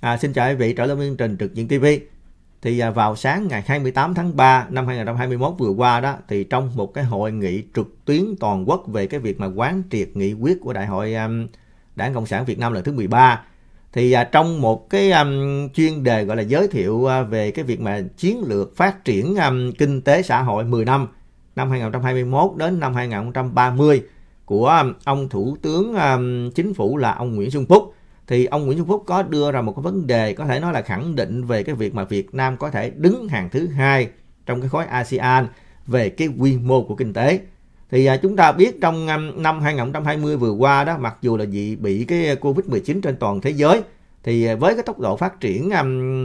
À, xin chào quý vị trở lại chương trình trực diện TV. Thì à, vào sáng ngày 28 tháng 3 năm 2021 vừa qua đó thì trong một cái hội nghị trực tuyến toàn quốc về cái việc mà quán triệt nghị quyết của Đại hội um, Đảng Cộng sản Việt Nam lần thứ 13 thì à, trong một cái um, chuyên đề gọi là giới thiệu uh, về cái việc mà chiến lược phát triển um, kinh tế xã hội 10 năm năm 2021 đến năm 2030 của um, ông thủ tướng um, chính phủ là ông Nguyễn Xuân Phúc thì ông Nguyễn Xuân Phúc có đưa ra một cái vấn đề có thể nói là khẳng định về cái việc mà Việt Nam có thể đứng hàng thứ hai trong cái khối ASEAN về cái quy mô của kinh tế. Thì à, chúng ta biết trong năm 2020 vừa qua đó mặc dù là bị bị cái Covid-19 trên toàn thế giới thì à, với cái tốc độ phát triển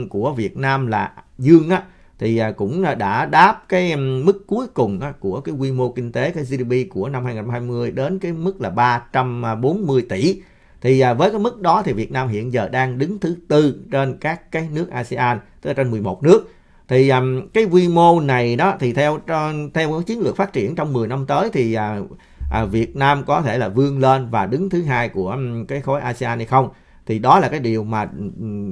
của Việt Nam là dương á thì à, cũng đã đáp cái mức cuối cùng của cái quy mô kinh tế cái GDP của năm 2020 đến cái mức là 340 tỷ thì à, với cái mức đó thì Việt Nam hiện giờ đang đứng thứ tư trên các cái nước ASEAN, tức là trên 11 nước. Thì à, cái quy mô này đó thì theo à, theo cái chiến lược phát triển trong 10 năm tới thì à, Việt Nam có thể là vươn lên và đứng thứ hai của cái khối ASEAN hay không thì đó là cái điều mà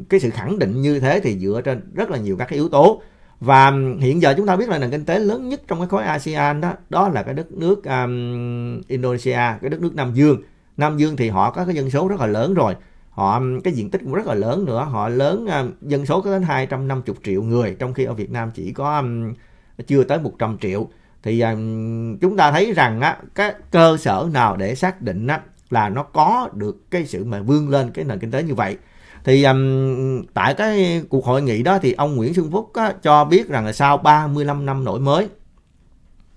cái sự khẳng định như thế thì dựa trên rất là nhiều các cái yếu tố và hiện giờ chúng ta biết là nền kinh tế lớn nhất trong cái khối ASEAN đó đó là cái đất nước um, Indonesia cái đất nước Nam Dương Nam Dương thì họ có cái dân số rất là lớn rồi họ um, cái diện tích cũng rất là lớn nữa họ lớn um, dân số có đến 250 triệu người trong khi ở Việt Nam chỉ có um, chưa tới 100 triệu thì chúng ta thấy rằng á, cái cơ sở nào để xác định á, là nó có được cái sự mà vươn lên cái nền kinh tế như vậy thì tại cái cuộc hội nghị đó thì ông Nguyễn Xuân Phúc á, cho biết rằng là sau 35 năm đổi mới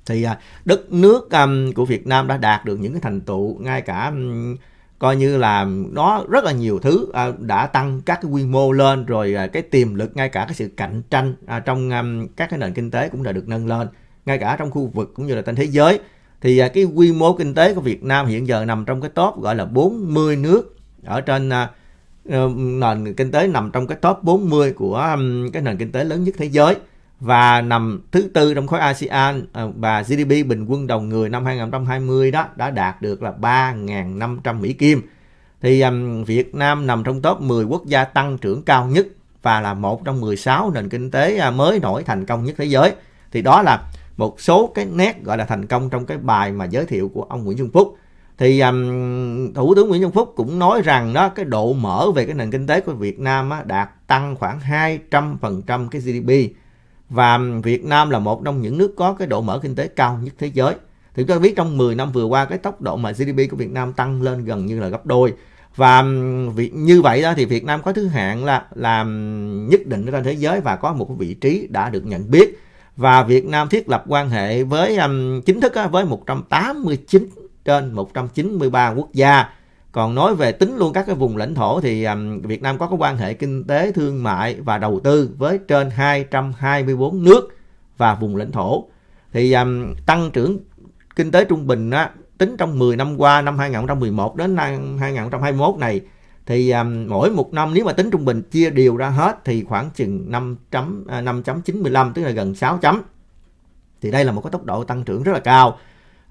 thì à, đất nước um, của Việt Nam đã đạt được những cái thành tựu ngay cả um, coi như là nó rất là nhiều thứ à, đã tăng các cái quy mô lên rồi à, cái tiềm lực ngay cả cái sự cạnh tranh trong um, các cái nền kinh tế cũng đã được nâng lên ngay cả trong khu vực cũng như là trên thế giới thì cái quy mô kinh tế của Việt Nam hiện giờ nằm trong cái top gọi là 40 nước ở trên ờ, nền kinh tế nằm trong cái top 40 của cái nền kinh tế lớn nhất thế giới và nằm thứ tư trong khối ASEAN ờ, và GDP bình quân đầu người năm 2020 đó đã đạt được là 3.500 Mỹ Kim. Thì um, Việt Nam nằm trong top 10 quốc gia tăng trưởng cao nhất và là một trong 16 nền kinh tế à, mới nổi thành công nhất thế giới. Thì đó là một số cái nét gọi là thành công trong cái bài mà giới thiệu của ông Nguyễn Xuân Phúc. Thì um, Thủ tướng Nguyễn Xuân Phúc cũng nói rằng đó cái độ mở về cái nền kinh tế của Việt Nam á, đạt tăng khoảng 200% cái GDP và Việt Nam là một trong những nước có cái độ mở kinh tế cao nhất thế giới. Thì chúng ta biết trong 10 năm vừa qua cái tốc độ mà GDP của Việt Nam tăng lên gần như là gấp đôi. Và việc như vậy đó thì Việt Nam có thứ hạng là làm nhất định trên thế giới và có một vị trí đã được nhận biết. Và Việt Nam thiết lập quan hệ với chính thức với 189 trên 193 quốc gia còn nói về tính luôn các cái vùng lãnh thổ thì um, Việt Nam có cái quan hệ kinh tế thương mại và đầu tư với trên 224 nước và vùng lãnh thổ thì um, tăng trưởng kinh tế trung bình á, tính trong 10 năm qua năm 2011 đến năm 2021 này thì um, mỗi một năm nếu mà tính trung bình chia đều ra hết thì khoảng chừng 5.95 à, tức là gần 6 chấm thì đây là một cái tốc độ tăng trưởng rất là cao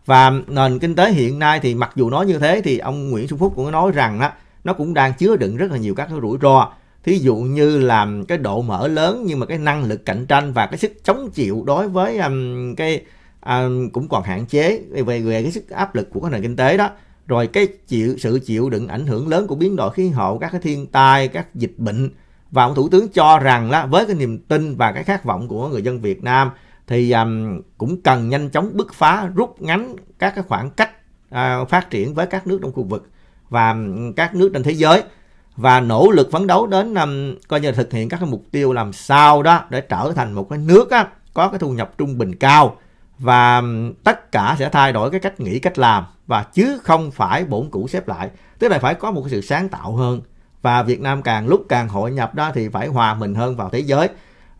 và nền kinh tế hiện nay thì mặc dù nói như thế thì ông Nguyễn Xuân Phúc cũng nói rằng đó, nó cũng đang chứa đựng rất là nhiều các cái rủi ro thí dụ như là cái độ mở lớn nhưng mà cái năng lực cạnh tranh và cái sức chống chịu đối với um, cái um, cũng còn hạn chế về về cái sức áp lực của cái nền kinh tế đó rồi cái chịu sự chịu đựng ảnh hưởng lớn của biến đổi khí hậu các cái thiên tai các dịch bệnh và ông thủ tướng cho rằng là với cái niềm tin và cái khát vọng của người dân Việt Nam thì um, cũng cần nhanh chóng bứt phá rút ngắn các cái khoảng cách uh, phát triển với các nước trong khu vực và um, các nước trên thế giới và nỗ lực phấn đấu đến um, coi như là thực hiện các cái mục tiêu làm sao đó để trở thành một cái nước á, có cái thu nhập trung bình cao và um, tất cả sẽ thay đổi cái cách nghĩ cách làm và chứ không phải bổn cũ xếp lại tức là phải có một cái sự sáng tạo hơn và Việt Nam càng lúc càng hội nhập đó thì phải hòa mình hơn vào thế giới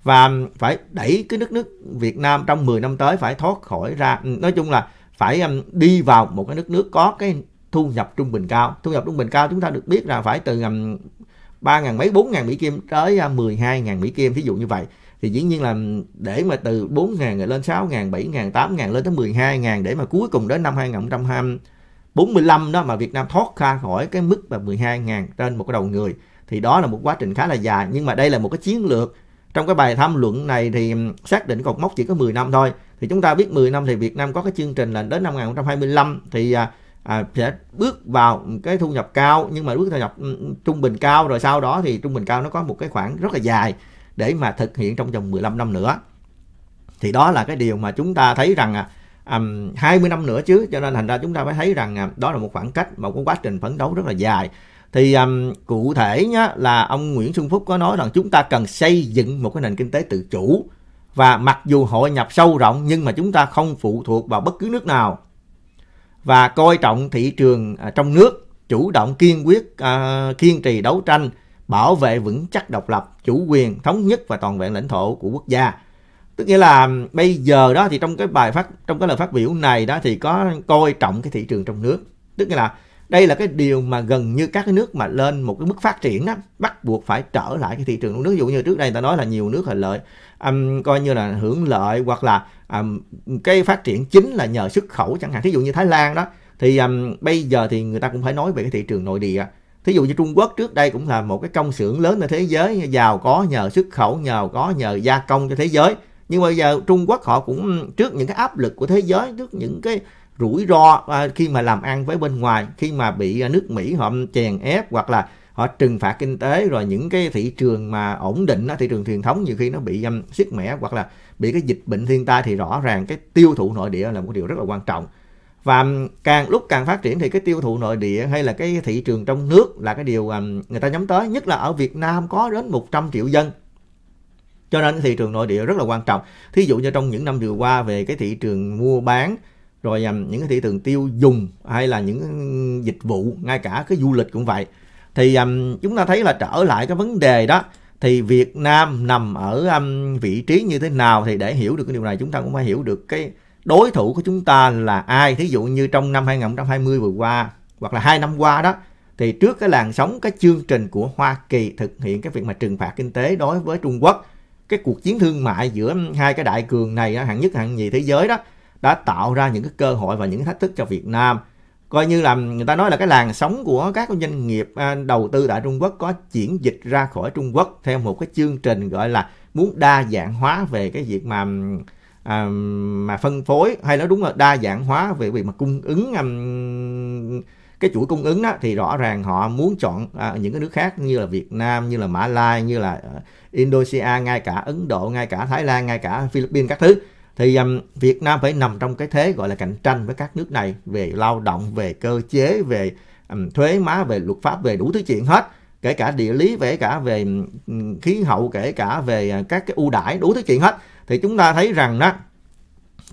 và phải đẩy cái nước nước Việt Nam trong 10 năm tới phải thoát khỏi ra nói chung là phải đi vào một cái nước nước có cái thu nhập trung bình cao thu nhập trung bình cao chúng ta được biết là phải từ ba ngàn mấy bốn ngàn mỹ kim tới 12 à, ngàn mỹ kim ví dụ như vậy thì dĩ nhiên là để mà từ 4 ngàn lên 6 ngàn 7 ngàn 8 ngàn lên tới 12 ngàn để mà cuối cùng đến năm 2045 đó mà Việt Nam thoát ra khỏi cái mức mà 12 ngàn trên một cái đầu người thì đó là một quá trình khá là dài nhưng mà đây là một cái chiến lược trong cái bài tham luận này thì xác định cột mốc chỉ có 10 năm thôi thì chúng ta biết 10 năm thì Việt Nam có cái chương trình là đến năm 2025 thì à, à, sẽ bước vào cái thu nhập cao nhưng mà bước thu nhập trung bình cao rồi sau đó thì trung bình cao nó có một cái khoảng rất là dài để mà thực hiện trong vòng 15 năm nữa thì đó là cái điều mà chúng ta thấy rằng à, um, 20 năm nữa chứ cho nên thành ra chúng ta phải thấy rằng à, đó là một khoảng cách một cái quá trình phấn đấu rất là dài thì um, cụ thể nhá là ông Nguyễn Xuân Phúc có nói rằng chúng ta cần xây dựng một cái nền kinh tế tự chủ và mặc dù hội nhập sâu rộng nhưng mà chúng ta không phụ thuộc vào bất cứ nước nào và coi trọng thị trường à, trong nước chủ động kiên quyết à, kiên trì đấu tranh bảo vệ vững chắc độc lập chủ quyền thống nhất và toàn vẹn lãnh thổ của quốc gia tức nghĩa là um, bây giờ đó thì trong cái bài phát trong cái lời phát biểu này đó thì có coi trọng cái thị trường trong nước tức nghĩa là đây là cái điều mà gần như các cái nước mà lên một cái mức phát triển đó bắt buộc phải trở lại cái thị trường nước ví dụ như trước đây ta nói là nhiều nước hưởng lợi um, coi như là hưởng lợi hoặc là um, cái phát triển chính là nhờ xuất khẩu chẳng hạn thí dụ như Thái Lan đó thì um, bây giờ thì người ta cũng phải nói về cái thị trường nội địa thí dụ như Trung Quốc trước đây cũng là một cái công xưởng lớn ở thế giới giàu có nhờ xuất khẩu nhờ có nhờ gia công cho thế giới nhưng bây giờ Trung Quốc họ cũng trước những cái áp lực của thế giới trước những cái rủi ro à, khi mà làm ăn với bên ngoài khi mà bị à, nước Mỹ họ chèn ép hoặc là họ trừng phạt kinh tế rồi những cái thị trường mà ổn định thị trường truyền thống nhiều khi nó bị um, siết mẻ hoặc là bị cái dịch bệnh thiên tai thì rõ ràng cái tiêu thụ nội địa là một điều rất là quan trọng và um, càng lúc càng phát triển thì cái tiêu thụ nội địa hay là cái thị trường trong nước là cái điều um, người ta nhắm tới nhất là ở Việt Nam có đến 100 triệu dân cho nên thị trường nội địa rất là quan trọng thí dụ như trong những năm vừa qua về cái thị trường mua bán rồi à, những cái thị trường tiêu dùng hay là những dịch vụ ngay cả cái du lịch cũng vậy thì um, chúng ta thấy là trở lại cái vấn đề đó thì Việt Nam nằm ở um, vị trí như thế nào thì để hiểu được cái điều này chúng ta cũng phải hiểu được cái đối thủ của chúng ta là ai thí dụ như trong năm 2020 vừa qua hoặc là hai năm qua đó thì trước cái làn sóng cái chương trình của Hoa Kỳ thực hiện cái việc mà trừng phạt kinh tế đối với Trung Quốc cái cuộc chiến thương mại giữa hai cái đại cường này hạng nhất hạng nhì thế giới đó đã tạo ra những cái cơ hội và những thách thức cho Việt Nam coi như là người ta nói là cái làn sóng của các doanh nghiệp à, đầu tư tại Trung Quốc có chuyển dịch ra khỏi Trung Quốc theo một cái chương trình gọi là muốn đa dạng hóa về cái việc mà à, mà phân phối hay nói đúng là đa dạng hóa về việc mà cung ứng um, cái chuỗi cung ứng đó thì rõ ràng họ muốn chọn à, những cái nước khác như là Việt Nam như là Mã Lai như là à, Indonesia ngay cả Ấn Độ ngay cả Thái Lan ngay cả Philippines các thứ thì um, Việt Nam phải nằm trong cái thế gọi là cạnh tranh với các nước này về lao động, về cơ chế, về um, thuế má, về luật pháp, về đủ thứ chuyện hết, kể cả địa lý, kể cả về um, khí hậu, kể cả về à, các cái ưu đãi, đủ thứ chuyện hết. Thì chúng ta thấy rằng đó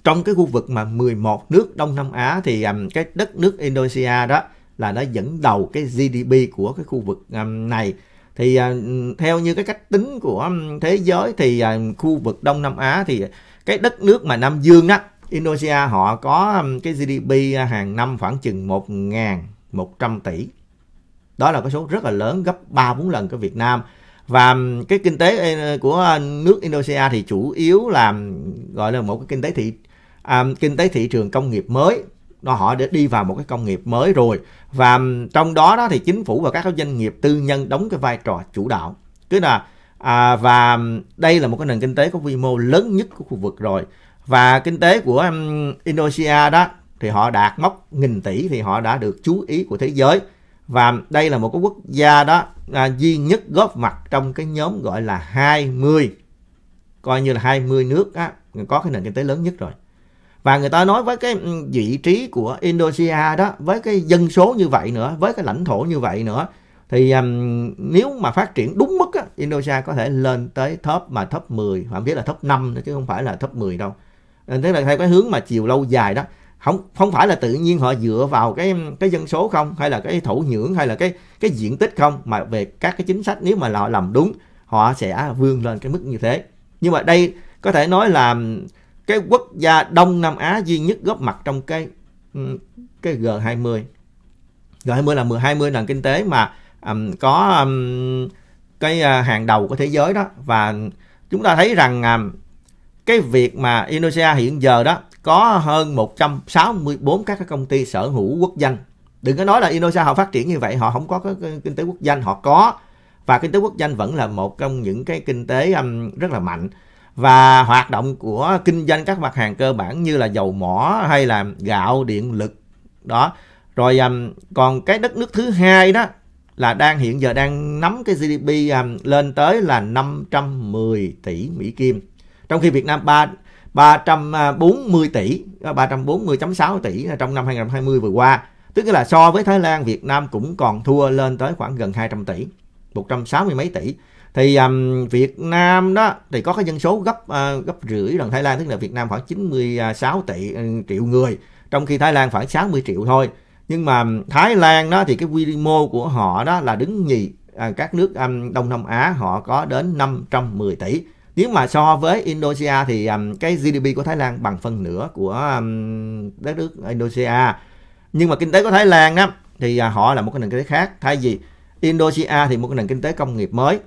trong cái khu vực mà 11 nước Đông Nam Á thì um, cái đất nước Indonesia đó là nó dẫn đầu cái GDP của cái khu vực um, này thì uh, theo như cái cách tính của um, thế giới thì uh, khu vực Đông Nam Á thì cái đất nước mà Nam Dương đó Indonesia họ có um, cái GDP uh, hàng năm khoảng chừng 1.100 tỷ đó là cái số rất là lớn gấp 3 4 lần cái Việt Nam và um, cái kinh tế uh, của nước Indonesia thì chủ yếu là um, gọi là một cái kinh tế thị à, kinh tế thị trường công nghiệp mới nó họ để đi vào một cái công nghiệp mới rồi và trong đó đó thì chính phủ và các doanh nghiệp tư nhân đóng cái vai trò chủ đạo tức là à, và đây là một cái nền kinh tế có quy mô lớn nhất của khu vực rồi và kinh tế của um, Indonesia đó thì họ đạt mốc nghìn tỷ thì họ đã được chú ý của thế giới và đây là một cái quốc gia đó à, duy nhất góp mặt trong cái nhóm gọi là 20 coi như là 20 nước á, có cái nền kinh tế lớn nhất rồi và người ta nói với cái vị trí của Indonesia đó với cái dân số như vậy nữa với cái lãnh thổ như vậy nữa thì um, nếu mà phát triển đúng mức á, Indonesia có thể lên tới top mà top 10 thậm chí là top 5 chứ không phải là top 10 đâu ờ, tức là theo cái hướng mà chiều lâu dài đó không không phải là tự nhiên họ dựa vào cái cái dân số không hay là cái thổ nhưỡng hay là cái cái diện tích không mà về các cái chính sách nếu mà họ làm đúng họ sẽ vươn lên cái mức như thế nhưng mà đây có thể nói là um, cái quốc gia Đông Nam Á duy nhất góp mặt trong cái um, cái G20 G20 là 20 nền kinh tế mà um, có um, cái uh, hàng đầu của thế giới đó và chúng ta thấy rằng um, cái việc mà Indonesia hiện giờ đó có hơn 164 các công ty sở hữu quốc danh. Đừng có nói là Indonesia họ phát triển như vậy, họ không có cái kinh tế quốc danh, họ có. Và kinh tế quốc danh vẫn là một trong những cái kinh tế um, rất là mạnh. Và hoạt động của kinh doanh các mặt hàng cơ bản như là dầu mỏ hay là gạo, điện lực. Đó. Rồi um, còn cái đất nước thứ hai đó là đang hiện giờ đang nắm cái GDP um, lên tới là 510 tỷ Mỹ Kim. Trong khi Việt Nam 3, 340 tỷ, 340.6 tỷ trong năm 2020 vừa qua. Tức là so với Thái Lan, Việt Nam cũng còn thua lên tới khoảng gần 200 tỷ, 160 mấy tỷ. Thì um, Việt Nam đó thì có cái dân số gấp uh, gấp rưỡi lần Thái Lan, tức là Việt Nam khoảng 96 tỷ uh, triệu người, trong khi Thái Lan khoảng 60 triệu thôi nhưng mà Thái Lan đó thì cái quy mô của họ đó là đứng nhì à, các nước um, Đông Nam Á họ có đến 510 tỷ nếu mà so với Indonesia thì um, cái GDP của Thái Lan bằng phân nửa của um, đất nước Indonesia nhưng mà kinh tế của Thái Lan đó thì uh, họ là một cái nền kinh tế khác thay vì Indonesia thì một cái nền kinh tế công nghiệp mới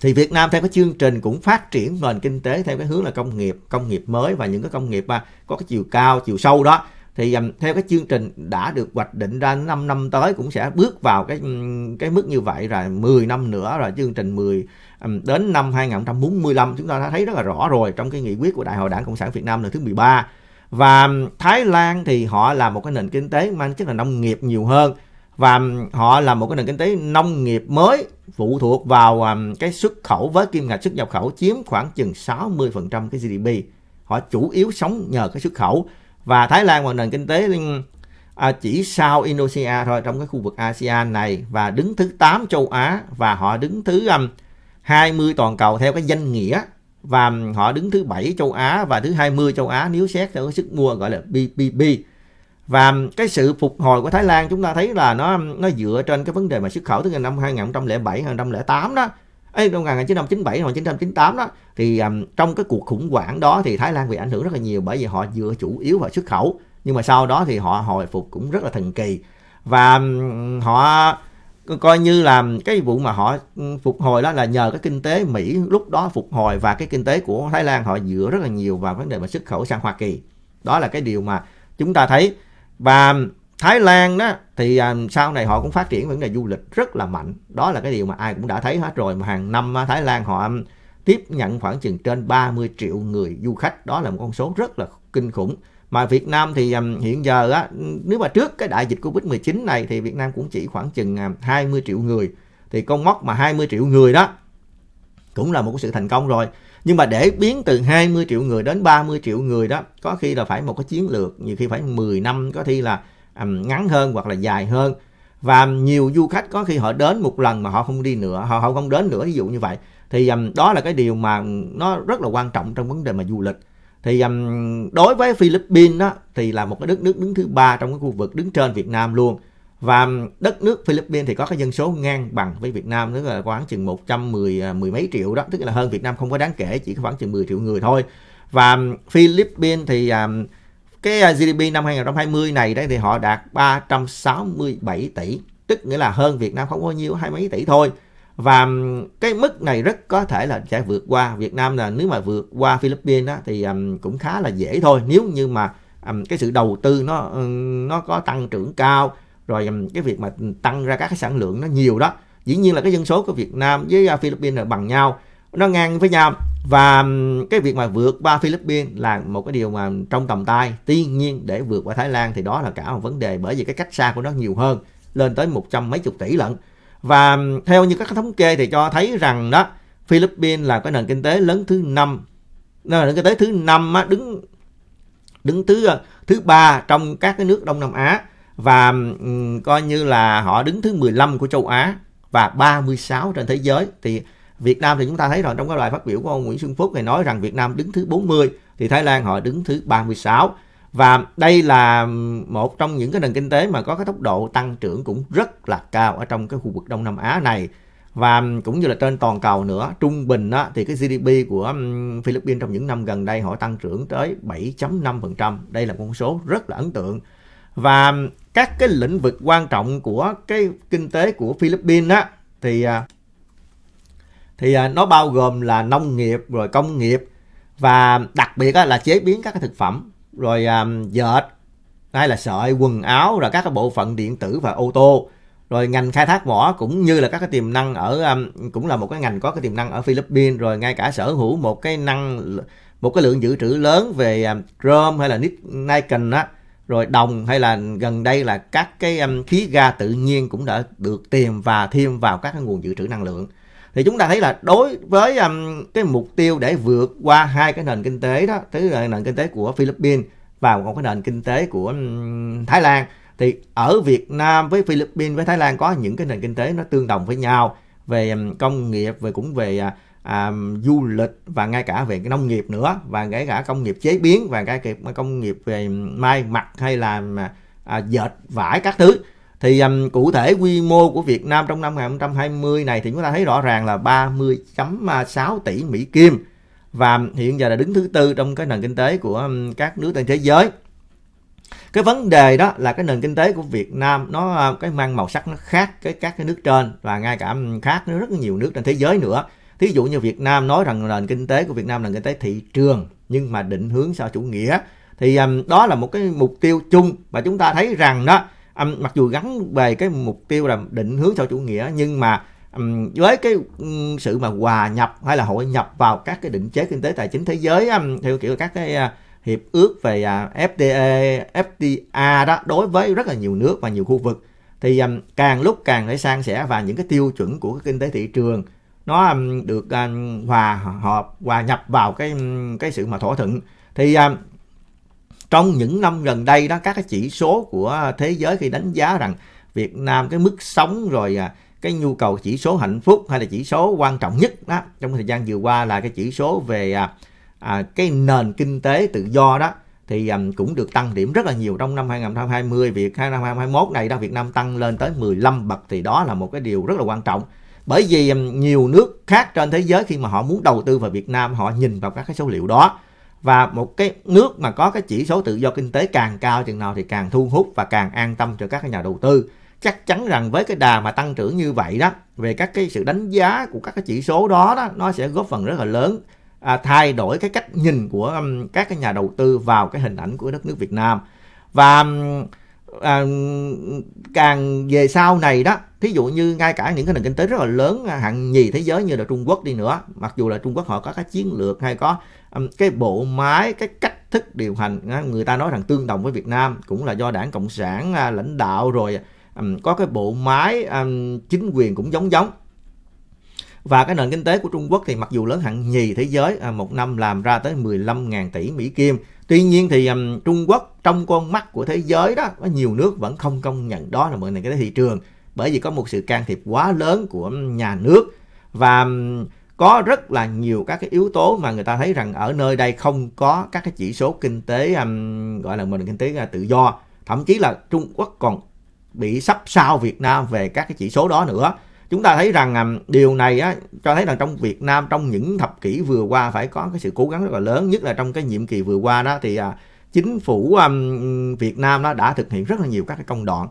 thì Việt Nam theo cái chương trình cũng phát triển nền kinh tế theo cái hướng là công nghiệp công nghiệp mới và những cái công nghiệp mà có cái chiều cao chiều sâu đó thì um, theo cái chương trình đã được hoạch định ra 5 năm tới cũng sẽ bước vào cái cái mức như vậy rồi 10 năm nữa rồi chương trình 10 đến năm 2045 chúng ta đã thấy rất là rõ rồi trong cái nghị quyết của Đại hội Đảng Cộng sản Việt Nam lần thứ 13 và Thái Lan thì họ là một cái nền kinh tế mang chất là nông nghiệp nhiều hơn và họ là một cái nền kinh tế nông nghiệp mới phụ thuộc vào cái xuất khẩu với kim ngạch xuất nhập khẩu chiếm khoảng chừng 60% cái GDP. Họ chủ yếu sống nhờ cái xuất khẩu và Thái Lan một nền kinh tế à, chỉ sau Indonesia thôi trong cái khu vực ASEAN này và đứng thứ 8 châu Á và họ đứng thứ um, 20 toàn cầu theo cái danh nghĩa và um, họ đứng thứ 7 châu Á và thứ 20 châu Á nếu xét theo cái sức mua gọi là BPP. Và um, cái sự phục hồi của Thái Lan chúng ta thấy là nó um, nó dựa trên cái vấn đề mà xuất khẩu từ năm 2007 2008 đó ấy, năm 1997 hoặc 1998 đó thì um, trong cái cuộc khủng hoảng đó thì Thái Lan bị ảnh hưởng rất là nhiều bởi vì họ dựa chủ yếu vào xuất khẩu nhưng mà sau đó thì họ hồi phục cũng rất là thần kỳ và um, họ coi như là cái vụ mà họ phục hồi đó là nhờ cái kinh tế Mỹ lúc đó phục hồi và cái kinh tế của Thái Lan họ dựa rất là nhiều vào vấn đề mà xuất khẩu sang Hoa Kỳ đó là cái điều mà chúng ta thấy và Thái Lan đó thì à, sau này họ cũng phát triển vấn đề du lịch rất là mạnh. Đó là cái điều mà ai cũng đã thấy hết rồi. Mà hàng năm à, Thái Lan họ um, tiếp nhận khoảng chừng trên 30 triệu người du khách. Đó là một con số rất là kinh khủng. Mà Việt Nam thì um, hiện giờ á, nếu mà trước cái đại dịch Covid-19 này thì Việt Nam cũng chỉ khoảng chừng 20 à, triệu người. Thì con mốc mà 20 triệu người đó cũng là một sự thành công rồi. Nhưng mà để biến từ 20 triệu người đến 30 triệu người đó có khi là phải một cái chiến lược, nhiều khi phải 10 năm, có khi là ngắn hơn hoặc là dài hơn và nhiều du khách có khi họ đến một lần mà họ không đi nữa họ, họ không đến nữa ví dụ như vậy thì đó là cái điều mà nó rất là quan trọng trong vấn đề mà du lịch thì đối với Philippines đó, thì là một cái đất nước đứng thứ ba trong cái khu vực đứng trên Việt Nam luôn và đất nước Philippines thì có cái dân số ngang bằng với Việt Nam tức là khoảng chừng 110 à, mười mấy triệu đó tức là hơn Việt Nam không có đáng kể chỉ khoảng chừng 10 triệu người thôi và Philippines thì cái à, GDP năm 2020 này đấy thì họ đạt 367 tỷ tức nghĩa là hơn Việt Nam không có nhiêu hai mấy tỷ thôi và cái mức này rất có thể là sẽ vượt qua Việt Nam là nếu mà vượt qua Philippines đó, thì um, cũng khá là dễ thôi nếu như mà um, cái sự đầu tư nó um, nó có tăng trưởng cao rồi um, cái việc mà tăng ra các cái sản lượng nó nhiều đó dĩ nhiên là cái dân số của Việt Nam với à, Philippines là bằng nhau nó ngang với nhau và cái việc mà vượt qua Philippines là một cái điều mà trong tầm tay tuy nhiên để vượt qua Thái Lan thì đó là cả một vấn đề bởi vì cái cách xa của nó nhiều hơn lên tới một trăm mấy chục tỷ lận và theo như các thống kê thì cho thấy rằng đó Philippines là cái nền kinh tế lớn thứ năm nền kinh tế thứ năm đứng đứng thứ ờ, thứ ba trong các cái nước Đông Nam Á và um, coi như là họ đứng thứ 15 của châu Á và 36 trên thế giới thì Việt Nam thì chúng ta thấy rồi trong cái bài phát biểu của ông Nguyễn Xuân Phúc này nói rằng Việt Nam đứng thứ 40 thì Thái Lan họ đứng thứ 36 và đây là một trong những cái nền kinh tế mà có cái tốc độ tăng trưởng cũng rất là cao ở trong cái khu vực Đông Nam Á này và cũng như là trên toàn cầu nữa trung bình á, thì cái GDP của Philippines trong những năm gần đây họ tăng trưởng tới 7.5% đây là con số rất là ấn tượng và các cái lĩnh vực quan trọng của cái kinh tế của Philippines á, thì à, thì à, nó bao gồm là nông nghiệp rồi công nghiệp và đặc biệt là chế biến các cái thực phẩm rồi à, dệt hay là sợi quần áo rồi các cái bộ phận điện tử và ô tô rồi ngành khai thác mỏ cũng như là các cái tiềm năng ở à, cũng là một cái ngành có cái tiềm năng ở Philippines rồi ngay cả sở hữu một cái năng một cái lượng dự trữ lớn về chrome hay là nickel á rồi đồng hay là gần đây là các cái khí ga tự nhiên cũng đã được tìm và thêm vào các cái nguồn dự trữ năng lượng thì chúng ta thấy là đối với um, cái mục tiêu để vượt qua hai cái nền kinh tế đó thứ là nền kinh tế của Philippines và một cái nền kinh tế của um, Thái Lan thì ở Việt Nam với Philippines với Thái Lan có những cái nền kinh tế nó tương đồng với nhau về um, công nghiệp về cũng về à, à du lịch và ngay cả về cái nông nghiệp nữa và kể cả công nghiệp chế biến và cái công nghiệp về may mặc hay là à, à dệt vải các thứ thì um, cụ thể quy mô của Việt Nam trong năm 2020 này thì chúng ta thấy rõ ràng là 30.6 tỷ Mỹ Kim và um, hiện giờ là đứng thứ tư trong cái nền kinh tế của um, các nước trên thế giới cái vấn đề đó là cái nền kinh tế của Việt Nam nó uh, cái mang màu sắc nó khác cái các cái nước trên và ngay cả um, khác rất nhiều nước trên thế giới nữa thí dụ như Việt Nam nói rằng nền kinh tế của Việt Nam là nền kinh tế thị trường nhưng mà định hướng sao chủ nghĩa thì um, đó là một cái mục tiêu chung và chúng ta thấy rằng đó um, mặc dù gắn về cái mục tiêu là định hướng sau chủ nghĩa nhưng mà um, với cái um, sự mà hòa nhập hay là hội nhập vào các cái định chế kinh tế tài chính thế giới um, theo kiểu các cái uh, hiệp ước về uh, à, FTA, FTA đó đối với rất là nhiều nước và nhiều khu vực thì um, càng lúc càng để sang sẻ và những cái tiêu chuẩn của cái kinh tế thị trường nó um, được um, hòa hợp hòa nhập vào cái cái sự mà thỏa thuận thì um, trong những năm gần đây đó các cái chỉ số của thế giới khi đánh giá rằng Việt Nam cái mức sống rồi à, cái nhu cầu chỉ số hạnh phúc hay là chỉ số quan trọng nhất đó trong thời gian vừa qua là cái chỉ số về à, à cái nền kinh tế tự do đó thì à, cũng được tăng điểm rất là nhiều trong năm 2020 việc 2021 này đó Việt Nam tăng lên tới 15 bậc thì đó là một cái điều rất là quan trọng bởi vì nhiều nước khác trên thế giới khi mà họ muốn đầu tư vào Việt Nam họ nhìn vào các cái số liệu đó và một cái nước mà có cái chỉ số tự do kinh tế càng cao chừng nào thì càng thu hút và càng an tâm cho các nhà đầu tư chắc chắn rằng với cái đà mà tăng trưởng như vậy đó về các cái sự đánh giá của các cái chỉ số đó đó nó sẽ góp phần rất là lớn à, thay đổi cái cách nhìn của um, các cái nhà đầu tư vào cái hình ảnh của đất nước Việt Nam và à, càng về sau này đó thí dụ như ngay cả những cái nền kinh tế rất là lớn à, hạng nhì thế giới như là Trung Quốc đi nữa mặc dù là Trung Quốc họ có các chiến lược hay có cái bộ máy cái cách thức điều hành người ta nói rằng tương đồng với Việt Nam cũng là do đảng cộng sản à, lãnh đạo rồi có cái bộ máy chính quyền cũng giống giống và cái nền kinh tế của Trung Quốc thì mặc dù lớn hạng nhì thế giới à, một năm làm ra tới 15.000 tỷ Mỹ Kim tuy nhiên thì Trung Quốc trong con mắt của thế giới đó có nhiều nước vẫn không công nhận đó là một nền kinh tế thị trường bởi vì có một sự can thiệp quá lớn của nhà nước và có rất là nhiều các cái yếu tố mà người ta thấy rằng ở nơi đây không có các cái chỉ số kinh tế um, gọi là mình kinh tế à, tự do thậm chí là Trung Quốc còn bị sắp sau Việt Nam về các cái chỉ số đó nữa chúng ta thấy rằng um, điều này á, cho thấy rằng trong Việt Nam trong những thập kỷ vừa qua phải có cái sự cố gắng rất là lớn nhất là trong cái nhiệm kỳ vừa qua đó thì uh, chính phủ um, Việt Nam đó đã thực hiện rất là nhiều các cái công đoạn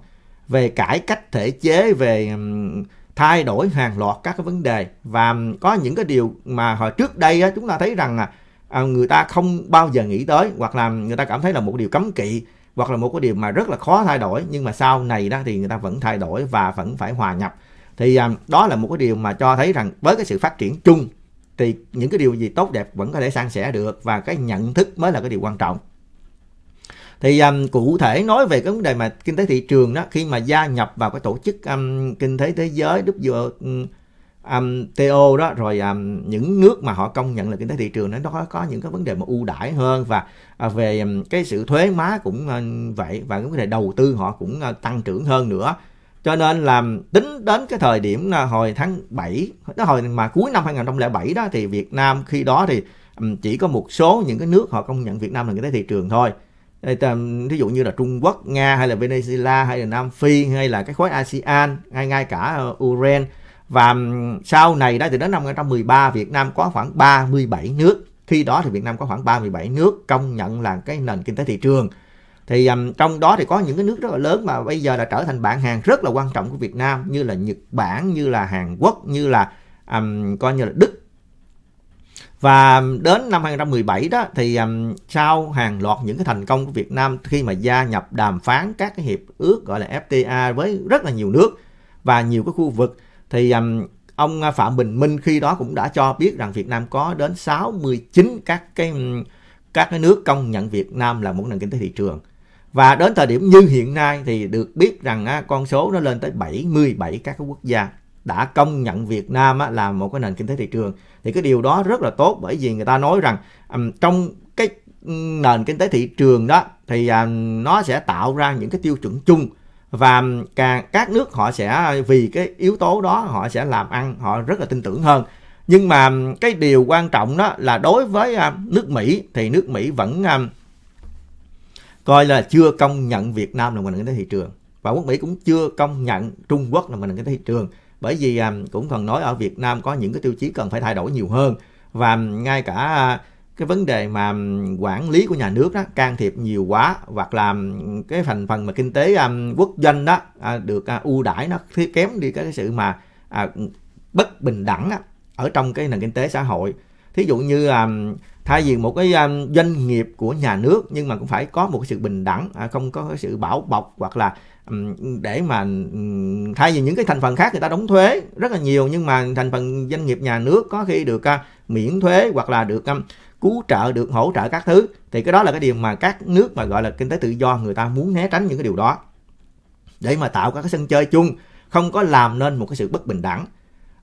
về cải cách thể chế về um, thay đổi hàng loạt các cái vấn đề và có những cái điều mà hồi trước đây á, chúng ta thấy rằng à, người ta không bao giờ nghĩ tới hoặc là người ta cảm thấy là một điều cấm kỵ hoặc là một cái điều mà rất là khó thay đổi nhưng mà sau này đó thì người ta vẫn thay đổi và vẫn phải hòa nhập thì à, đó là một cái điều mà cho thấy rằng với cái sự phát triển chung thì những cái điều gì tốt đẹp vẫn có thể san sẻ được và cái nhận thức mới là cái điều quan trọng thì um, cụ thể nói về cái vấn đề mà kinh tế thị trường đó khi mà gia nhập vào cái tổ chức um, kinh tế thế giới WTO um, um, đó rồi um, những nước mà họ công nhận là kinh tế thị trường đó nó có có những cái vấn đề mà ưu đãi hơn và uh, về um, cái sự thuế má cũng uh, vậy và cái vấn đề đầu tư họ cũng uh, tăng trưởng hơn nữa cho nên là tính đến cái thời điểm ờ, hồi tháng 7 đó hồi mà cuối năm 2007 đó thì Việt Nam khi đó thì um, chỉ có một số những cái nước họ công nhận Việt Nam là kinh tế thị trường thôi ví dụ như là Trung Quốc, Nga hay là Venezuela hay là Nam Phi hay là cái khối ASEAN ngay ngay cả ờ, Uren và sau này đó thì đến năm 2013 Việt Nam có khoảng 37 nước khi đó thì Việt Nam có khoảng 37 nước công nhận là cái nền kinh tế thị trường thì um, trong đó thì có những cái nước rất là lớn mà bây giờ đã trở thành bạn hàng rất là quan trọng của Việt Nam như là Nhật Bản như là Hàn Quốc như là um, coi như là Đức và đến năm 2017 đó thì um, sau hàng loạt những cái thành công của Việt Nam khi mà gia nhập đàm phán các cái hiệp ước gọi là FTA với rất là nhiều nước và nhiều cái khu vực thì um, ông Phạm Bình Minh khi đó cũng đã cho biết rằng Việt Nam có đến 69 các cái các cái nước công nhận Việt Nam là một nền kinh tế thị trường. Và đến thời điểm như hiện nay thì được biết rằng con số nó lên tới 77 các cái quốc gia đã công nhận Việt Nam á, là một cái nền kinh tế thị trường thì cái điều đó rất là tốt bởi vì người ta nói rằng um, trong cái nền kinh tế thị trường đó thì um, nó sẽ tạo ra những cái tiêu chuẩn chung và càng các nước họ sẽ vì cái yếu tố đó họ sẽ làm ăn họ rất là tin tưởng hơn nhưng mà cái điều quan trọng đó là đối với à, nước Mỹ thì nước Mỹ vẫn à, coi là chưa công nhận Việt Nam là một nền kinh tế thị trường và quốc Mỹ cũng chưa công nhận Trung Quốc là một nền kinh tế thị trường bởi vì à, cũng cần nói ở Việt Nam có những cái tiêu chí cần phải thay đổi nhiều hơn và ngay cả à, cái vấn đề mà quản lý của nhà nước đó can thiệp nhiều quá hoặc là cái thành phần mà kinh tế à, quốc doanh đó được ưu đãi nó thiếu kém đi cái sự mà bất bình đẳng ở trong cái nền kinh tế xã hội thí dụ như thay vì một cái um, doanh nghiệp của nhà nước nhưng mà cũng phải có một cái sự bình đẳng à, không có cái sự bảo bọc hoặc là um, để mà um, thay vì những cái thành phần khác người ta đóng thuế rất là nhiều nhưng mà thành phần doanh nghiệp nhà nước có khi được uh, miễn thuế hoặc là được um, cứu trợ được hỗ trợ các thứ thì cái đó là cái điều mà các nước mà gọi là kinh tế tự do người ta muốn né tránh những cái điều đó để mà tạo các cái sân chơi chung không có làm nên một cái sự bất bình đẳng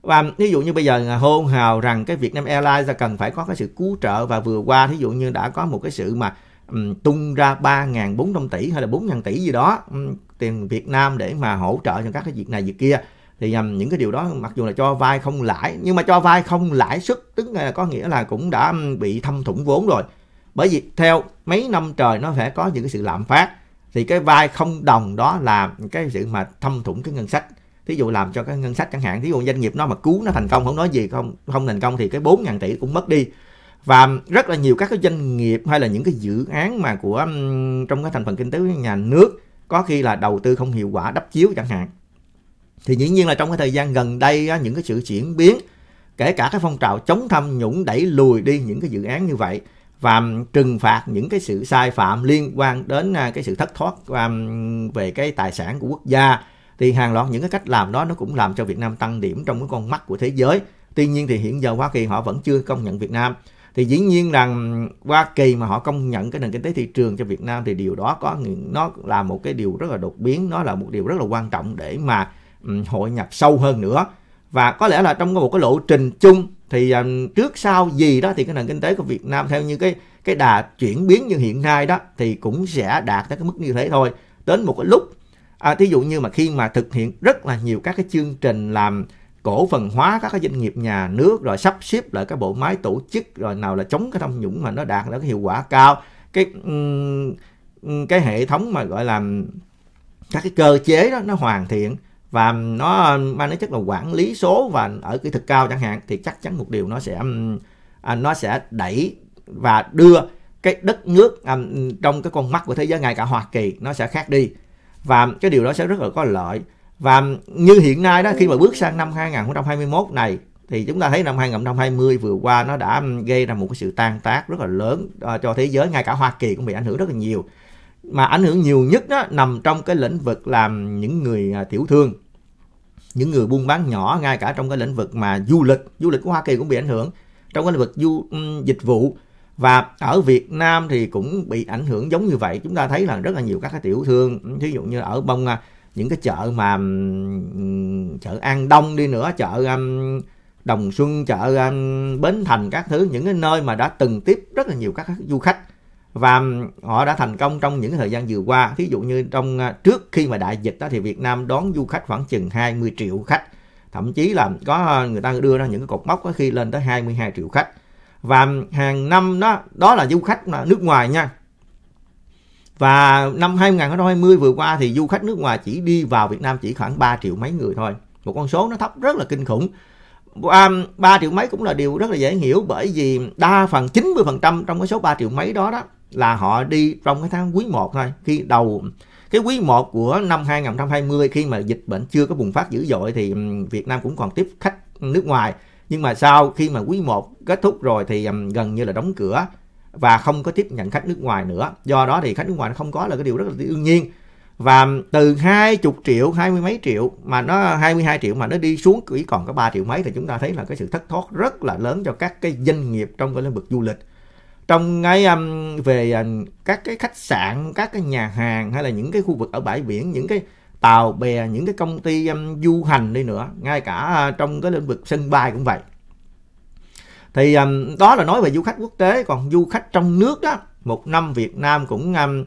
và ví dụ như bây giờ hôn hào rằng cái Việt Nam Airlines là cần phải có cái sự cứu trợ và vừa qua thí dụ như đã có một cái sự mà um, tung ra 3.400 tỷ hay là 4.000 tỷ gì đó um, tiền Việt Nam để mà hỗ trợ cho các cái việc này việc kia thì um, những cái điều đó mặc dù là cho vai không lãi nhưng mà cho vai không lãi suất tức là có nghĩa là cũng đã bị thâm thủng vốn rồi bởi vì theo mấy năm trời nó sẽ có những cái sự lạm phát thì cái vai không đồng đó là cái sự mà thâm thủng cái ngân sách thí dụ làm cho cái ngân sách chẳng hạn thí dụ doanh nghiệp nó mà cứu nó thành công không nói gì không không thành công thì cái 4.000 tỷ cũng mất đi và rất là nhiều các cái doanh nghiệp hay là những cái dự án mà của trong cái thành phần kinh tế nhà nước có khi là đầu tư không hiệu quả đắp chiếu chẳng hạn thì dĩ nhiên là trong cái thời gian gần đây những cái sự chuyển biến kể cả cái phong trào chống tham nhũng đẩy lùi đi những cái dự án như vậy và trừng phạt những cái sự sai phạm liên quan đến à, cái sự thất thoát về cái tài sản của quốc gia thì hàng loạt những cái cách làm đó nó cũng làm cho Việt Nam tăng điểm trong cái con mắt của thế giới. Tuy nhiên thì hiện giờ Hoa Kỳ họ vẫn chưa công nhận Việt Nam. Thì dĩ nhiên rằng Hoa Kỳ mà họ công nhận cái nền kinh tế thị trường cho Việt Nam thì điều đó có nó là một cái điều rất là đột biến, nó là một điều rất là quan trọng để mà ừ, hội nhập sâu hơn nữa. Và có lẽ là trong một cái lộ trình chung thì à, trước sau gì đó thì cái nền kinh tế của Việt Nam theo như cái cái đà chuyển biến như hiện nay đó thì cũng sẽ đạt tới cái mức như thế thôi. Đến một cái lúc à, thí dụ như mà khi mà thực hiện rất là nhiều các cái chương trình làm cổ phần hóa các cái doanh nghiệp nhà nước rồi sắp xếp lại cái bộ máy tổ chức rồi nào là chống cái tham nhũng mà nó đạt được cái hiệu quả cao cái cái hệ thống mà gọi là các cái cơ chế đó nó hoàn thiện và nó mang đến chất là quản lý số và ở kỹ thuật cao chẳng hạn thì chắc chắn một điều nó sẽ à, nó sẽ đẩy và đưa cái đất nước trong cái con mắt của thế giới ngay cả Hoa Kỳ nó sẽ khác đi và cái điều đó sẽ rất là có lợi và như hiện nay đó khi mà bước sang năm 2021 này thì chúng ta thấy năm 2020 vừa qua nó đã gây ra một cái sự tan tác rất là lớn ờ, cho thế giới ngay cả Hoa Kỳ cũng bị ảnh hưởng rất là nhiều mà ảnh hưởng nhiều nhất đó nằm trong cái lĩnh vực làm những người à, tiểu thương những người buôn bán nhỏ ngay cả trong cái lĩnh vực mà du lịch du lịch của Hoa Kỳ cũng bị ảnh hưởng trong cái lĩnh vực du dịch vụ và ở Việt Nam thì cũng bị ảnh hưởng giống như vậy chúng ta thấy là rất là nhiều các cái tiểu thương thí dụ như ở bông à, những cái chợ mà chợ An Đông đi nữa chợ Đồng Xuân chợ Bến Thành các thứ những cái nơi mà đã từng tiếp rất là nhiều các du khách và họ đã thành công trong những thời gian vừa qua thí dụ như trong à, trước khi mà đại dịch đó thì Việt Nam đón du khách khoảng chừng 20 triệu khách thậm chí là có à, người ta đưa ra những cái cột mốc có khi lên tới 22 triệu khách và hàng năm đó đó là du khách nước ngoài nha và năm 2020 vừa qua thì du khách nước ngoài chỉ đi vào Việt Nam chỉ khoảng 3 triệu mấy người thôi một con số nó thấp rất là kinh khủng 3, 3 triệu mấy cũng là điều rất là dễ hiểu bởi vì đa phần 90% trong cái số 3 triệu mấy đó đó là họ đi trong cái tháng quý 1 thôi khi đầu cái quý 1 của năm 2020 khi mà dịch bệnh chưa có bùng phát dữ dội thì Việt Nam cũng còn tiếp khách nước ngoài nhưng mà sau khi mà quý 1 kết thúc rồi thì um, gần như là đóng cửa và không có tiếp nhận khách nước ngoài nữa do đó thì khách nước ngoài nó không có là cái điều rất là đương nhiên và từ hai chục triệu, hai mươi mấy triệu mà nó hai mươi hai triệu mà nó đi xuống chỉ còn có ba triệu mấy thì chúng ta thấy là cái sự thất thoát rất là lớn cho các cái doanh nghiệp trong cái lĩnh vực du lịch. Trong cái um, về các cái khách sạn, các cái nhà hàng hay là những cái khu vực ở bãi biển, những cái tàu bè những cái công ty um, du hành đi nữa ngay cả uh, trong cái lĩnh vực sân bay cũng vậy thì um, đó là nói về du khách quốc tế còn du khách trong nước đó một năm Việt Nam cũng um,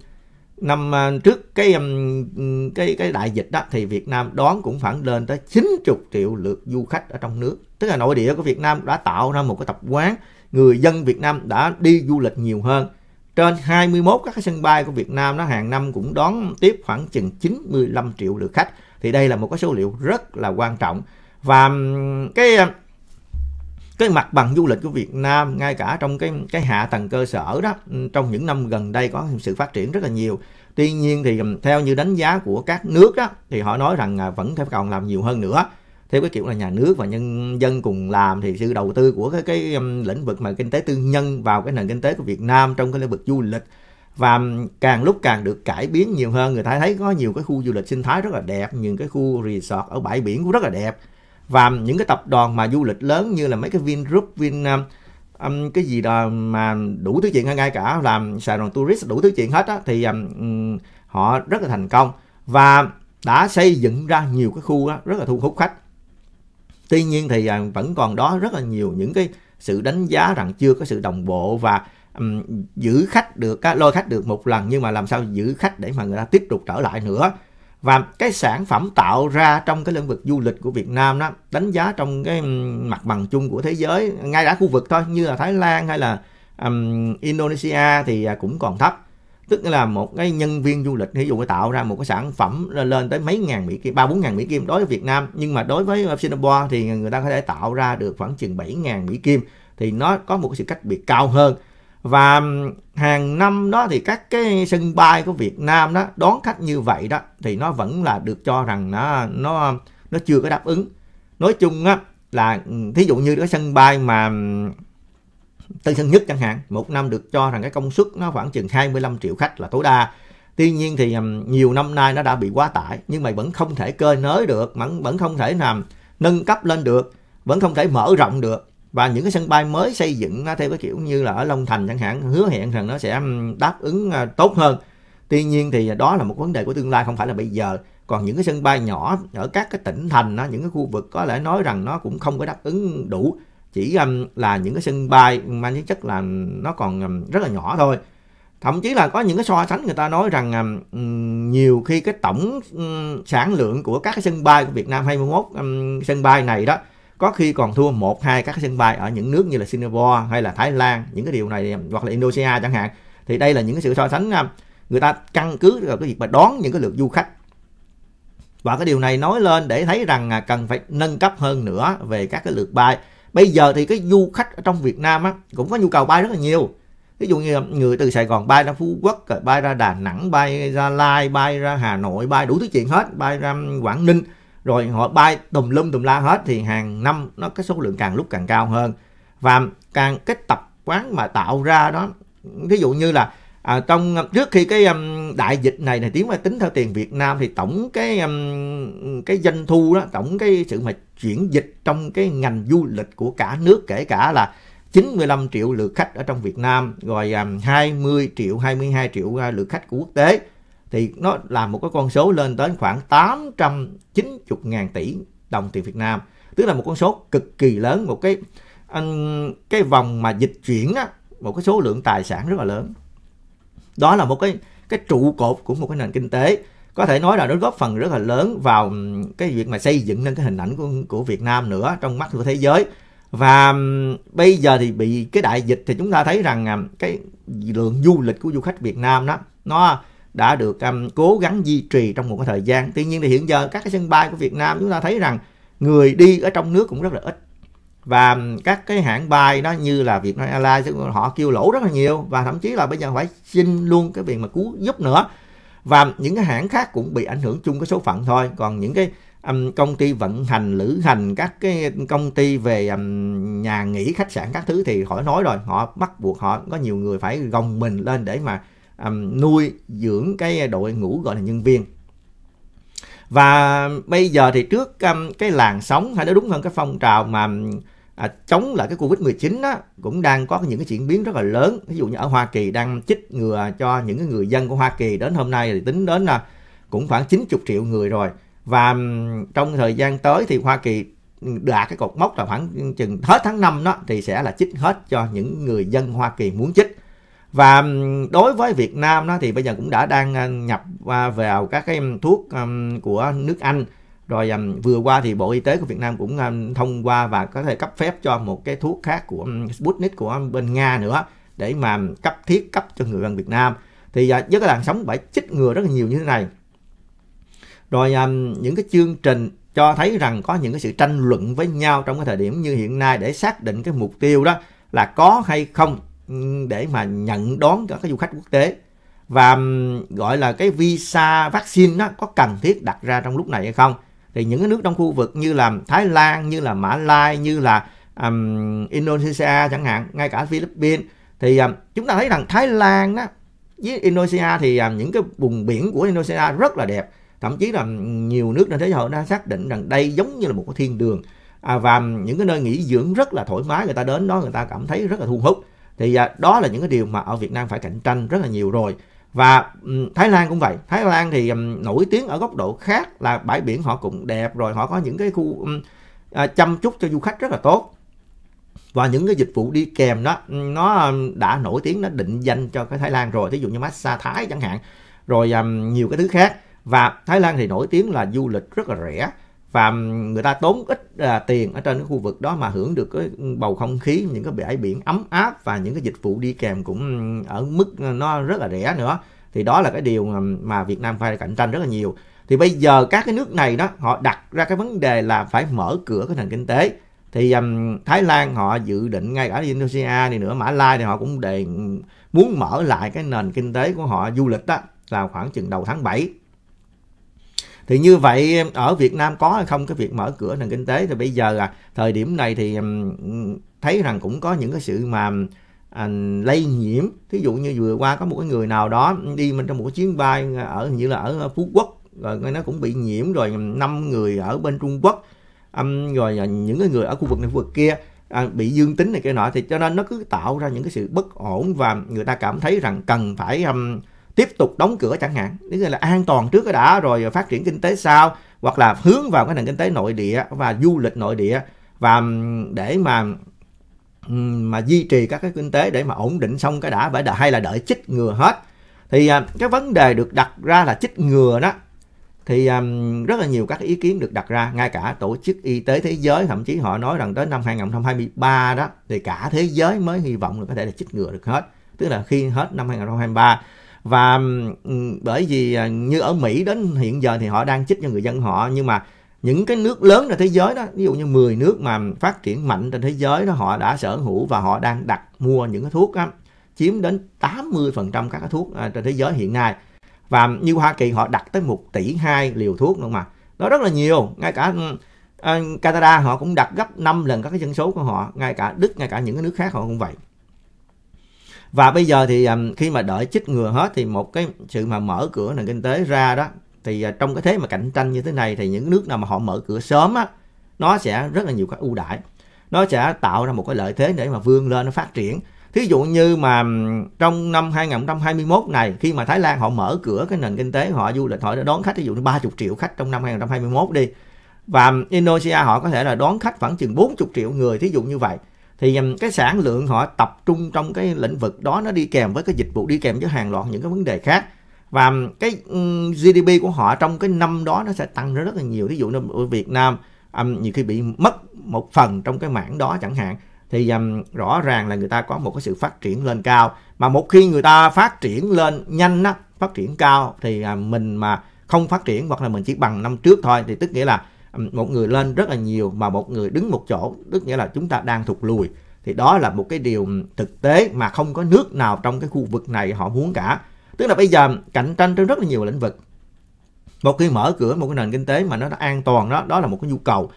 năm uh, trước cái um, cái cái đại dịch đó thì Việt Nam đón cũng khoảng lên tới 90 triệu lượt du khách ở trong nước tức là nội địa của Việt Nam đã tạo ra một cái tập quán người dân Việt Nam đã đi du lịch nhiều hơn trên 21 các cái sân bay của Việt Nam nó hàng năm cũng đón tiếp khoảng chừng 95 triệu lượt khách. Thì đây là một cái số liệu rất là quan trọng. Và cái cái mặt bằng du lịch của Việt Nam ngay cả trong cái cái hạ tầng cơ sở đó trong những năm gần đây có sự phát triển rất là nhiều. Tuy nhiên thì theo như đánh giá của các nước đó thì họ nói rằng à, vẫn phải còn làm nhiều hơn nữa theo cái kiểu là nhà nước và nhân dân cùng làm thì sự đầu tư của cái, cái um, lĩnh vực mà kinh tế tư nhân vào cái nền kinh tế của Việt Nam trong cái lĩnh vực du lịch và um, càng lúc càng được cải biến nhiều hơn người ta thấy có nhiều cái khu du lịch sinh thái rất là đẹp những cái khu resort ở bãi biển cũng rất là đẹp và um, những cái tập đoàn mà du lịch lớn như là mấy cái Vingroup, Vin um, cái gì đó mà đủ thứ chuyện ngay cả làm Sài Gòn Tourist đủ thứ chuyện hết á thì um, họ rất là thành công và đã xây dựng ra nhiều cái khu đó, rất là thu hút khách tuy nhiên thì à, vẫn còn đó rất là nhiều những cái sự đánh giá rằng chưa có sự đồng bộ và um, giữ khách được lôi khách được một lần nhưng mà làm sao giữ khách để mà người ta tiếp tục trở lại nữa và cái sản phẩm tạo ra trong cái lĩnh vực du lịch của Việt Nam đó đánh giá trong cái mặt bằng chung của thế giới ngay cả khu vực thôi như là Thái Lan hay là um, Indonesia thì à, cũng còn thấp tức là một cái nhân viên du lịch ví dụ tạo ra một cái sản phẩm lên tới mấy ngàn mỹ kim ba bốn ngàn mỹ kim đối với Việt Nam nhưng mà đối với Singapore thì người ta có thể tạo ra được khoảng chừng bảy ngàn mỹ kim thì nó có một sự cách biệt cao hơn và hàng năm đó thì các cái sân bay của Việt Nam đó đón khách như vậy đó thì nó vẫn là được cho rằng nó nó nó chưa có đáp ứng nói chung á là thí dụ như cái sân bay mà Tân Sơn Nhất chẳng hạn, một năm được cho rằng cái công suất nó khoảng chừng 25 triệu khách là tối đa. Tuy nhiên thì nhiều năm nay nó đã bị quá tải nhưng mà vẫn không thể cơi nới được, vẫn vẫn không thể làm nâng cấp lên được, vẫn không thể mở rộng được. Và những cái sân bay mới xây dựng theo cái kiểu như là ở Long Thành chẳng hạn, hứa hẹn rằng nó sẽ đáp ứng à, tốt hơn. Tuy nhiên thì à, đó là một vấn đề của tương lai không phải là bây giờ. Còn những cái sân bay nhỏ ở các cái tỉnh thành, những cái khu vực có lẽ nói rằng nó cũng không có đáp ứng đủ chỉ um, là những cái sân bay mang tính chất là nó còn um, rất là nhỏ thôi thậm chí là có những cái so sánh người ta nói rằng um, nhiều khi cái tổng um, sản lượng của các cái sân bay của Việt Nam 21 um, sân bay này đó có khi còn thua một hai các cái sân bay ở những nước như là Singapore hay là Thái Lan những cái điều này hoặc là Indonesia chẳng hạn thì đây là những cái sự so sánh người ta căn cứ vào cái việc mà đón những cái lượt du khách và cái điều này nói lên để thấy rằng à, cần phải nâng cấp hơn nữa về các cái lượt bay bây giờ thì cái du khách ở trong Việt Nam á, cũng có nhu cầu bay rất là nhiều ví dụ như người từ Sài Gòn bay ra Phú Quốc bay ra Đà Nẵng bay ra Lai bay ra Hà Nội bay đủ thứ chuyện hết bay ra Quảng Ninh rồi họ bay tùm lum tùm la hết thì hàng năm nó cái số lượng càng lúc càng cao hơn và càng cái tập quán mà tạo ra đó ví dụ như là à, trong trước khi cái um, đại dịch này này tiếng mà tính theo tiền Việt Nam thì tổng cái um, cái doanh thu đó tổng cái sự mà chuyển dịch trong cái ngành du lịch của cả nước kể cả là 95 triệu lượt khách ở trong Việt Nam rồi um, 20 triệu 22 triệu uh, lượt khách của quốc tế thì nó là một cái con số lên tới khoảng 890 ngàn tỷ đồng tiền Việt Nam tức là một con số cực kỳ lớn một cái um, cái vòng mà dịch chuyển á, một cái số lượng tài sản rất là lớn đó là một cái cái trụ cột của một cái nền kinh tế có thể nói là nó góp phần rất là lớn vào cái việc mà xây dựng nên cái hình ảnh của của Việt Nam nữa trong mắt của thế giới và bây giờ thì bị cái đại dịch thì chúng ta thấy rằng cái lượng du lịch của du khách Việt Nam đó nó đã được um, cố gắng duy trì trong một cái thời gian tuy nhiên thì hiện giờ các cái sân bay của Việt Nam chúng ta thấy rằng người đi ở trong nước cũng rất là ít và các cái hãng bay đó như là Vietnam Airlines họ kêu lỗ rất là nhiều và thậm chí là bây giờ phải xin luôn cái việc mà cứu giúp nữa và những cái hãng khác cũng bị ảnh hưởng chung cái số phận thôi còn những cái um, công ty vận hành lữ hành các cái công ty về um, nhà nghỉ khách sạn các thứ thì khỏi nói rồi họ bắt buộc họ có nhiều người phải gồng mình lên để mà um, nuôi dưỡng cái đội ngũ gọi là nhân viên và bây giờ thì trước um, cái làn sóng hay nói đúng hơn cái phong trào mà um, à, chống lại cái covid 19 á cũng đang có những cái chuyển biến rất là lớn ví dụ như ở Hoa Kỳ đang chích ngừa cho những cái người dân của Hoa Kỳ đến hôm nay thì tính đến là cũng khoảng 90 triệu người rồi và um, trong thời gian tới thì Hoa Kỳ đạt cái cột mốc là khoảng chừng hết tháng 5 đó thì sẽ là chích hết cho những người dân Hoa Kỳ muốn chích và đối với Việt Nam nó thì bây giờ cũng đã đang à, nhập vào các cái thuốc của nước Anh rồi vừa qua thì Bộ Y tế của Việt Nam cũng thông qua và có thể cấp phép cho một cái thuốc khác của Sputnik của bên Nga nữa để mà cấp thiết cấp cho người dân Việt Nam thì với à, cái làn sóng phải chích ngừa rất là nhiều như thế này rồi những cái chương trình cho thấy rằng có những cái sự tranh luận với nhau trong cái thời điểm như hiện nay để xác định cái mục tiêu đó là có hay không để mà nhận đón các du khách quốc tế và gọi là cái visa vaccine đó có cần thiết đặt ra trong lúc này hay không thì những cái nước trong khu vực như là Thái Lan như là Mã Lai như là um, Indonesia chẳng hạn ngay cả Philippines thì um, chúng ta thấy rằng Thái Lan đó với Indonesia thì um, những cái vùng biển của Indonesia rất là đẹp thậm chí là nhiều nước trên thế giới đã xác định rằng đây giống như là một cái thiên đường à, và những cái nơi nghỉ dưỡng rất là thoải mái người ta đến đó người ta cảm thấy rất là thu hút thì à, đó là những cái điều mà ở Việt Nam phải cạnh tranh rất là nhiều rồi và ừ, Thái Lan cũng vậy Thái Lan thì nổi tiếng ở góc độ khác là bãi biển họ cũng đẹp rồi họ có những cái khu à, chăm chút cho du khách rất là tốt và những cái dịch vụ đi kèm đó nó đã nổi tiếng nó định danh cho cái Thái Lan rồi thí dụ như massage Thái chẳng hạn rồi nhiều cái thứ khác và Thái Lan thì nổi tiếng là du lịch rất là rẻ và người ta tốn ít à, tiền ở trên cái khu vực đó mà hưởng được cái bầu không khí những cái bãi biển ấm áp và những cái dịch vụ đi kèm cũng ở mức nó rất là rẻ nữa thì đó là cái điều mà Việt Nam phải cạnh tranh rất là nhiều thì bây giờ các cái nước này đó họ đặt ra cái vấn đề là phải mở cửa cái nền kinh tế thì um, Thái Lan họ dự định ngay cả Indonesia này nữa Mã Lai thì họ cũng đề muốn mở lại cái nền kinh tế của họ du lịch đó là khoảng chừng đầu tháng 7 thì như vậy ở Việt Nam có hay không cái việc mở cửa nền kinh tế thì bây giờ là thời điểm này thì thấy rằng cũng có những cái sự mà à, lây nhiễm thí dụ như vừa qua có một cái người nào đó đi mình trong một chuyến bay ở như là ở Phú Quốc rồi nó cũng bị nhiễm rồi năm người ở bên Trung Quốc um, rồi à, những cái người ở khu vực này khu vực kia à, bị dương tính này kia nọ thì cho nên nó cứ tạo ra những cái sự bất ổn và người ta cảm thấy rằng cần phải um, tiếp tục đóng cửa chẳng hạn tức là an toàn trước cái đã rồi phát triển kinh tế sau hoặc là hướng vào cái nền kinh tế nội địa và du lịch nội địa và để mà mà duy trì các cái kinh tế để mà ổn định xong cái đã phải đợi, hay là đợi chích ngừa hết thì à, cái vấn đề được đặt ra là chích ngừa đó thì à, rất là nhiều các ý kiến được đặt ra ngay cả tổ chức y tế thế giới thậm chí họ nói rằng tới năm 2023 đó thì cả thế giới mới hy vọng là có thể là chích ngừa được hết tức là khi hết năm 2023 và bởi vì à, như ở Mỹ đến hiện giờ thì họ đang chích cho người dân họ nhưng mà những cái nước lớn trên thế giới đó ví dụ như 10 nước mà phát triển mạnh trên thế giới đó họ đã sở hữu và họ đang đặt mua những cái thuốc đó, chiếm đến 80% các cái thuốc à, trên thế giới hiện nay và như Hoa Kỳ họ đặt tới 1 tỷ 2 liều thuốc luôn mà đó rất là nhiều ngay cả à, Canada họ cũng đặt gấp 5 lần các cái dân số của họ ngay cả Đức ngay cả những cái nước khác họ cũng vậy và bây giờ thì khi mà đợi chích ngừa hết thì một cái sự mà mở cửa nền kinh tế ra đó thì à, trong cái thế mà cạnh tranh như thế này thì những nước nào mà họ mở cửa sớm á nó sẽ rất là nhiều các ưu đãi nó sẽ tạo ra một cái lợi thế để mà vươn lên nó phát triển thí dụ như mà trong năm 2021 này khi mà Thái Lan họ mở cửa cái nền kinh tế họ du lịch họ đã đón khách ví dụ như 30 triệu khách trong năm 2021 đi và Indonesia họ có thể là đón khách khoảng chừng 40 triệu người thí dụ như vậy thì um, cái sản lượng họ tập trung trong cái lĩnh vực đó nó đi kèm với cái dịch vụ đi kèm với hàng loạt những cái vấn đề khác và um, cái um, GDP của họ trong cái năm đó nó sẽ tăng rất là nhiều ví dụ như Việt Nam um, nhiều khi bị mất một phần trong cái mảng đó chẳng hạn thì um, rõ ràng là người ta có một cái sự phát triển lên cao mà một khi người ta phát triển lên nhanh á phát triển cao thì um, mình mà không phát triển hoặc là mình chỉ bằng năm trước thôi thì tức nghĩa là một người lên rất là nhiều mà một người đứng một chỗ tức nghĩa là chúng ta đang thụt lùi thì đó là một cái điều thực tế mà không có nước nào trong cái khu vực này họ muốn cả tức là bây giờ cạnh tranh trên rất là nhiều lĩnh vực một khi mở cửa một cái nền kinh tế mà nó an toàn đó đó là một cái nhu cầu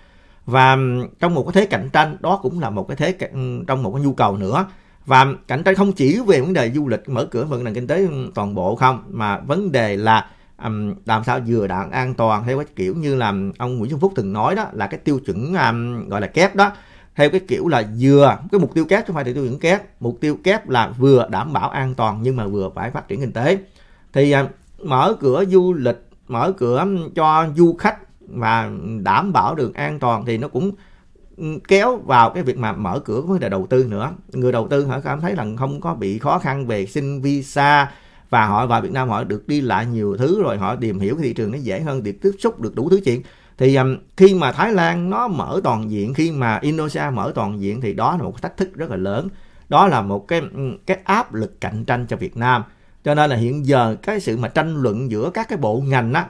và trong một cái thế cạnh tranh đó cũng là một cái thế trong một cái nhu cầu nữa và cạnh tranh không chỉ về vấn đề du lịch mở cửa vận nền kinh tế toàn bộ không mà vấn đề là um, làm sao vừa đảm an toàn theo cái kiểu như là ông Nguyễn Xuân Phúc từng nói đó là cái tiêu chuẩn um, gọi là kép đó theo cái kiểu là vừa cái mục tiêu kép chứ không phải tiêu chuẩn kép mục tiêu kép là vừa đảm bảo an toàn nhưng mà vừa phải phát triển kinh tế thì um, mở cửa du lịch mở cửa cho du khách và đảm bảo được an toàn thì nó cũng kéo vào cái việc mà mở cửa vấn đề đầu tư nữa người đầu tư họ cảm thấy là không có bị khó khăn về xin visa và họ vào Việt Nam họ được đi lại nhiều thứ rồi họ tìm hiểu cái thị trường nó dễ hơn thì tiếp xúc được đủ thứ chuyện thì um, khi mà Thái Lan nó mở toàn diện khi mà Indonesia mở toàn diện thì đó là một thách thức rất là lớn đó là một cái cái áp lực cạnh tranh cho Việt Nam cho nên là hiện giờ cái sự mà tranh luận giữa các cái bộ ngành á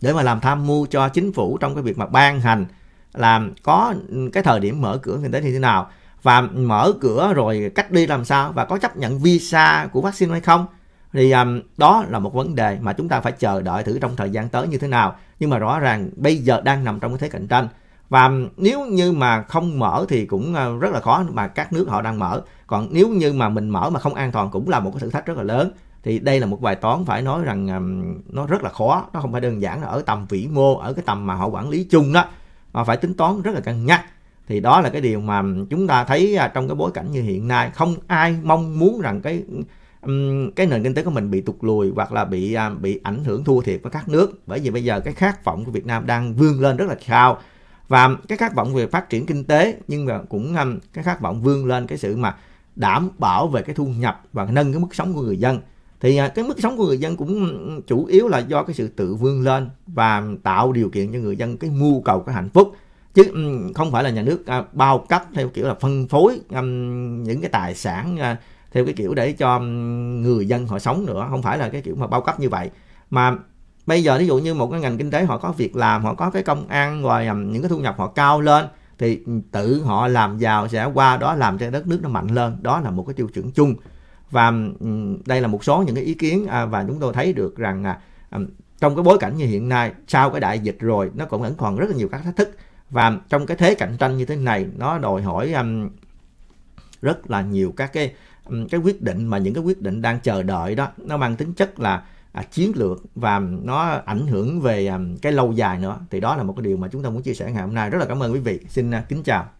để mà làm tham mưu cho chính phủ trong cái việc mà ban hành làm có cái thời điểm mở cửa kinh tế như thế nào và mở cửa rồi cách đi làm sao và có chấp nhận visa của vaccine hay không thì um, đó là một vấn đề mà chúng ta phải chờ đợi thử trong thời gian tới như thế nào nhưng mà rõ ràng bây giờ đang nằm trong cái thế cạnh tranh và um, nếu như mà không mở thì cũng uh, rất là khó mà các nước họ đang mở còn nếu như mà mình mở mà không an toàn cũng là một cái thử thách rất là lớn thì đây là một bài toán phải nói rằng um, nó rất là khó nó không phải đơn giản là ở tầm vĩ mô ở cái tầm mà họ quản lý chung đó mà phải tính toán rất là cân nhắc thì đó là cái điều mà um, chúng ta thấy uh, trong cái bối cảnh như hiện nay không ai mong muốn rằng cái cái nền kinh tế của mình bị tụt lùi hoặc là bị à, bị ảnh hưởng thua thiệt với các nước bởi vì bây giờ cái khát vọng của Việt Nam đang vươn lên rất là cao và cái khát vọng về phát triển kinh tế nhưng mà cũng cái khát vọng vươn lên cái sự mà đảm bảo về cái thu nhập và nâng cái mức sống của người dân thì à, cái mức sống của người dân cũng chủ yếu là do cái sự tự vươn lên và tạo điều kiện cho người dân cái mưu cầu cái hạnh phúc chứ không phải là nhà nước à, bao cấp theo kiểu là phân phối những cái tài sản theo cái kiểu để cho người dân họ sống nữa không phải là cái kiểu mà bao cấp như vậy mà bây giờ ví dụ như một cái ngành kinh tế họ có việc làm họ có cái công ăn rồi những cái thu nhập họ cao lên thì tự họ làm giàu sẽ qua đó làm cho đất nước nó mạnh lên đó là một cái tiêu chuẩn chung và đây là một số những cái ý kiến à, và chúng tôi thấy được rằng à, trong cái bối cảnh như hiện nay sau cái đại dịch rồi nó cũng vẫn còn rất là nhiều các thách thức và trong cái thế cạnh tranh như thế này nó đòi hỏi rất là nhiều các cái cái quyết định mà những cái quyết định đang chờ đợi đó nó mang tính chất là à, chiến lược và nó ảnh hưởng về à, cái lâu dài nữa thì đó là một cái điều mà chúng ta muốn chia sẻ ngày hôm nay rất là cảm ơn quý vị xin à, kính chào